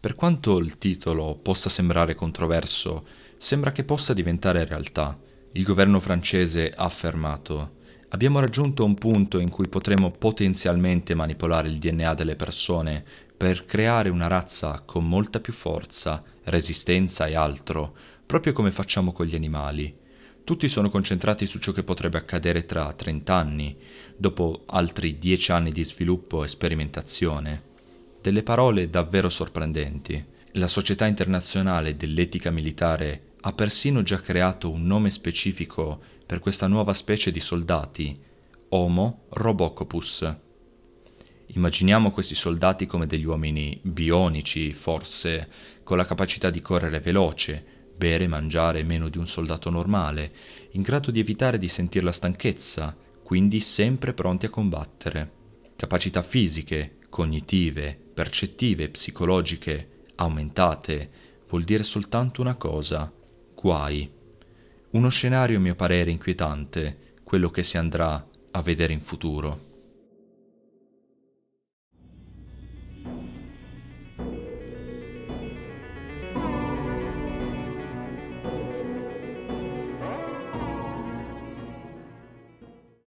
Per quanto il titolo possa sembrare controverso, sembra che possa diventare realtà. Il governo francese ha affermato Abbiamo raggiunto un punto in cui potremo potenzialmente manipolare il DNA delle persone per creare una razza con molta più forza, resistenza e altro, proprio come facciamo con gli animali. Tutti sono concentrati su ciò che potrebbe accadere tra 30 anni, dopo altri 10 anni di sviluppo e sperimentazione delle parole davvero sorprendenti. La Società internazionale dell'etica militare ha persino già creato un nome specifico per questa nuova specie di soldati, Homo Robocopus. Immaginiamo questi soldati come degli uomini bionici, forse, con la capacità di correre veloce, bere e mangiare meno di un soldato normale, in grado di evitare di sentire la stanchezza, quindi sempre pronti a combattere. Capacità fisiche, cognitive, percettive, psicologiche, aumentate, vuol dire soltanto una cosa, guai. Uno scenario a mio parere inquietante, quello che si andrà a vedere in futuro.